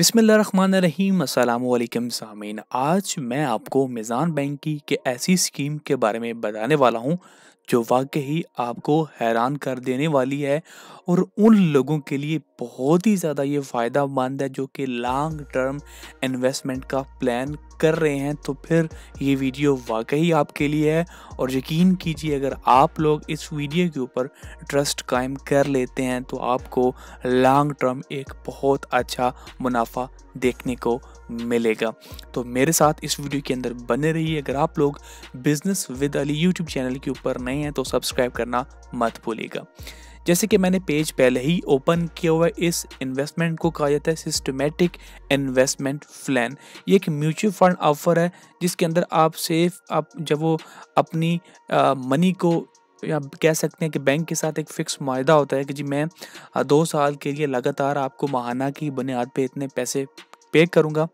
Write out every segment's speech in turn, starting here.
बिसमीम अल्लाम सामीन आज मैं आपको मिज़ान बैंक की के ऐसी स्कीम के बारे में बताने वाला हूँ जो वाकई ही आपको हैरान कर देने वाली है और उन लोगों के लिए बहुत ही ज़्यादा ये फ़ायदा मंद है जो कि लॉन्ग टर्म इन्वेस्टमेंट का प्लान कर रहे हैं तो फिर ये वीडियो वाकई आपके लिए है और यकीन कीजिए अगर आप लोग इस वीडियो के ऊपर ट्रस्ट कायम कर लेते हैं तो आपको लॉन्ग टर्म एक बहुत अच्छा मुनाफा देखने को मिलेगा तो मेरे साथ इस वीडियो के अंदर बने रहिए अगर आप लोग business with Ali YouTube channel के ऊपर नए हैं तो सब्सक्राइब करना मत भूलिएगा जैसे कि मैंने पेज पहले ही ओपन किया हुआ है इस इन्वेस्टमेंट को कहा जाता है सिस्टमेटिक इन्वेस्टमेंट प्लान ये एक म्यूचुअल फंड ऑफर है जिसके अंदर आप सेफ आप जब वो अपनी आ, मनी को या कह सकते हैं कि बैंक के साथ एक फिक्स माहा होता है कि जी मैं दो साल के लिए लगातार आपको महाना की बुनियाद पे इतने पैसे पे करूँगा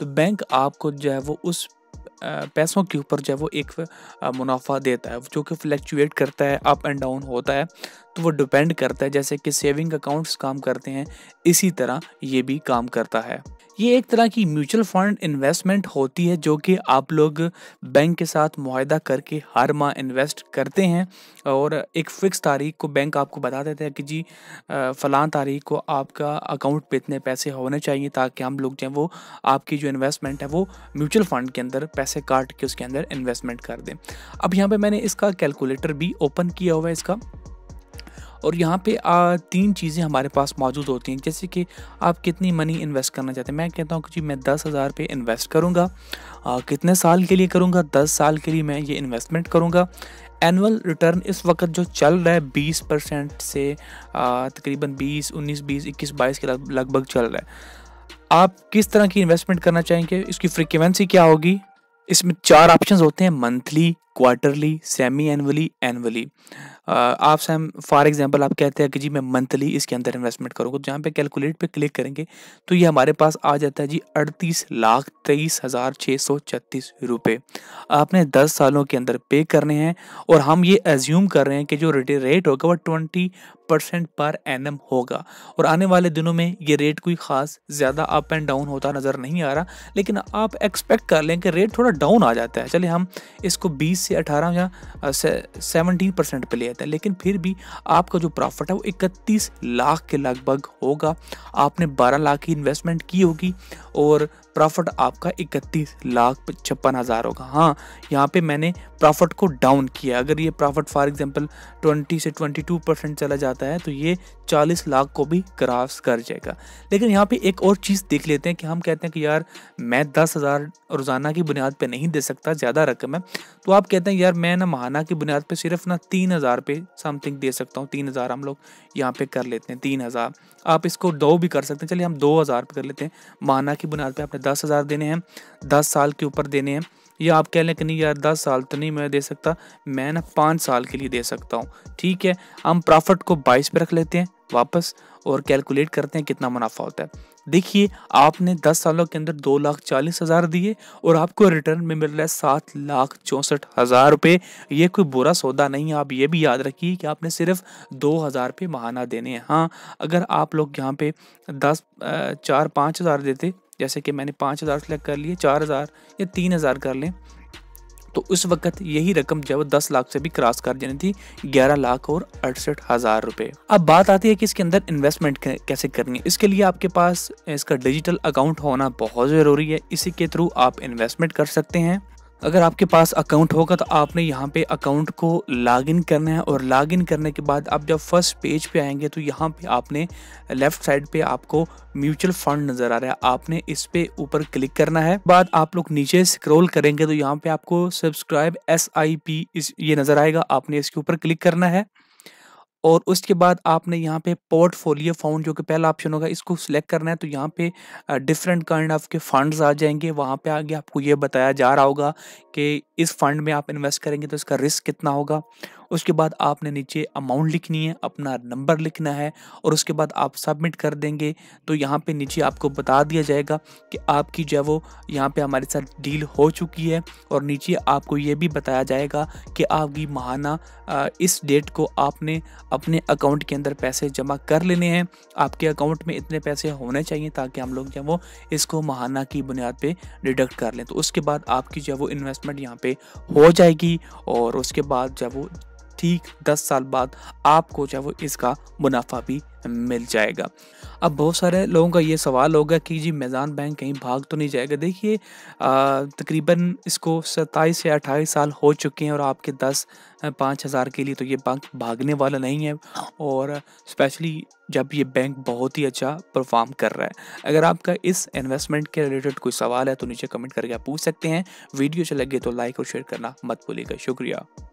तो बैंक आपको जो है वो उस पैसों के ऊपर जो है वो एक मुनाफा देता है जो कि फ्लैक्चुएट करता है अप एंड डाउन होता है तो वो डिपेंड करता है जैसे कि सेविंग अकाउंट्स काम करते हैं इसी तरह ये भी काम करता है ये एक तरह की म्यूचुअल फंड इन्वेस्टमेंट होती है जो कि आप लोग बैंक के साथ माहदा करके हर माह इन्वेस्ट करते हैं और एक फ़िक्स तारीख को बैंक आपको बता देता है कि जी फ़लाँ तारीख को आपका अकाउंट पे इतने पैसे होने चाहिए ताकि हम लोग जो है वो आपकी जो इन्वेस्टमेंट है वो म्यूचुअल फ़ंड के अंदर पैसे काट के उसके अंदर इन्वेस्टमेंट कर दें अब यहाँ पर मैंने इसका कैलकुलेटर भी ओपन किया हुआ है इसका और यहाँ पे आ, तीन चीज़ें हमारे पास मौजूद होती हैं जैसे कि आप कितनी मनी इन्वेस्ट करना चाहते हैं मैं कहता हूँ कि जी मैं दस हज़ार पे इन्वेस्ट करूँगा कितने साल के लिए करूँगा दस साल के लिए मैं ये इन्वेस्टमेंट करूँगा एनुअल रिटर्न इस वक्त जो चल रहा है बीस परसेंट से तकरीबन बीस उन्नीस बीस इक्कीस बाईस के लगभग चल रहा है आप किस तरह की इन्वेस्टमेंट करना चाहेंगे इसकी फ्रिक्वेंसी क्या होगी इसमें चार ऑप्शन होते हैं monthly quarterly semi annually annually आप सैम फॉर एग्जांपल आप कहते हैं कि जी मैं मंथली इसके अंदर इन्वेस्टमेंट करूँगा तो जहाँ पे कैलकुलेट पे क्लिक करेंगे तो ये हमारे पास आ जाता है जी अड़तीस लाख तेईस हज़ार छः सौ छत्तीस रुपये आपने दस सालों के अंदर पे करने हैं और हम ये एज्यूम कर रहे हैं कि जो रेट होगा वो ट्वेंटी परसेंट पर एन होगा और आने वाले दिनों में ये रेट कोई ख़ास ज़्यादा अप एंड डाउन होता नज़र नहीं आ रहा लेकिन आप एक्सपेक्ट कर लें कि रेट थोड़ा डाउन आ जाता है चले हम इसको 20 से 18 या सेवनटीन परसेंट पर ले है लेकिन फिर भी आपका जो प्रॉफिट है वो इकतीस लाख के लगभग होगा आपने बारह लाख की इन्वेस्टमेंट की होगी और प्रॉफिट आपका इकतीस लाख छप्पन हज़ार होगा हाँ यहाँ पे मैंने प्रॉफिट को डाउन किया अगर ये प्रॉफिट फॉर एग्जांपल 20 से 22 परसेंट चला जाता है तो ये 40 लाख को भी क्रॉस कर जाएगा लेकिन यहाँ पे एक और चीज़ देख लेते हैं कि हम कहते हैं कि यार मैं दस हज़ार रोज़ाना की बुनियाद पर नहीं दे सकता ज़्यादा रकम है तो आप कहते हैं यार मैं ना महाना की बुनियाद पर सिर्फ ना तीन हज़ार पे समथिंग दे सकता हूँ तीन हज़ार हम लोग यहाँ पर कर लेते हैं तीन हज़ार आप इसको दो भी कर सकते हैं चलिए हम दो हज़ार कर लेते हैं महाना की बुनियाद पर आपने दस हज़ार देने हैं दस साल के ऊपर देने हैं या आप कह लें कि नहीं यार दस साल तो नहीं मैं दे सकता मैं ना पाँच साल के लिए दे सकता हूँ ठीक है हम प्रॉफिट को बाईस पे रख लेते हैं वापस और कैलकुलेट करते हैं कितना मुनाफा होता है देखिए आपने दस सालों के अंदर दो लाख चालीस हज़ार दिए और आपको रिटर्न में मिल रहा है सात लाख चौंसठ हज़ार रुपये ये कोई बुरा सौदा नहीं है आप ये भी याद रखिए कि आपने सिर्फ दो हज़ार रुपये महाना देने हैं हाँ अगर आप लोग यहाँ पे दस चार पाँच हज़ार देते जैसे कि मैंने पाँच हज़ार सेलेक्ट कर लिए चार हज़ार या तीन हज़ार कर लें तो उस वक्त यही रकम जब दस लाख से भी क्रॉस कर जानी थी ग्यारह लाख और अड़सठ हज़ार रुपये अब बात आती है कि इसके अंदर इन्वेस्टमेंट कैसे करनी है इसके लिए आपके पास इसका डिजिटल अकाउंट होना बहुत ज़रूरी है इसी के थ्रू आप इन्वेस्टमेंट कर सकते हैं अगर आपके पास अकाउंट होगा तो आपने यहाँ पे अकाउंट को लॉगिन करना है और लॉगिन करने के बाद आप जब फर्स्ट पेज पे आएंगे तो यहाँ पे आपने लेफ्ट साइड पे आपको म्यूचुअल फंड नज़र आ रहा है आपने इस पे ऊपर क्लिक करना है बाद आप लोग नीचे स्क्रॉल करेंगे तो यहाँ पे आपको सब्सक्राइब एस आई पी इस ये नज़र आएगा आपने इसके ऊपर क्लिक करना है और उसके बाद आपने यहाँ पे पोर्टफोलियो फाउंड जो कि पहला ऑप्शन होगा इसको सिलेक्ट करना है तो यहाँ पे डिफरेंट काइंड ऑफ के फंड्स आ जाएंगे वहाँ पे आगे आपको ये बताया जा रहा होगा कि इस फंड में आप इन्वेस्ट करेंगे तो इसका रिस्क कितना होगा उसके बाद आपने नीचे अमाउंट लिखनी है अपना नंबर लिखना है और उसके बाद आप सबमिट कर देंगे तो यहाँ पे नीचे आपको बता दिया जाएगा कि आपकी जो है वो यहाँ पे हमारे साथ डील हो चुकी है और नीचे आपको ये भी बताया जाएगा कि आपकी महाना इस डेट को आपने अपने अकाउंट के अंदर पैसे जमा कर लेने हैं आपके अकाउंट में इतने पैसे होने चाहिए ताकि हम लोग जो वो इसको महाना की बुनियाद पर डिडक्ट कर लें तो उसके बाद आपकी जो वो इन्वेस्टमेंट यहाँ पर हो जाएगी और उसके बाद जब वो ठीक 10 साल बाद आपको जो वो इसका मुनाफा भी मिल जाएगा अब बहुत सारे लोगों का ये सवाल होगा कि जी मैज़ान बैंक कहीं भाग तो नहीं जाएगा देखिए तकरीबन इसको सत्ताईस या अट्ठाईस साल हो चुके हैं और आपके दस पाँच हज़ार के लिए तो ये बैंक भागने वाला नहीं है और स्पेशली जब ये बैंक बहुत ही अच्छा परफॉर्म कर रहा है अगर आपका इस इन्वेस्टमेंट के रिलेटेड कोई सवाल है तो नीचे कमेंट करके आप पूछ सकते हैं वीडियो अच्छा लगे तो लाइक और शेयर करना मत भूलिएगा शुक्रिया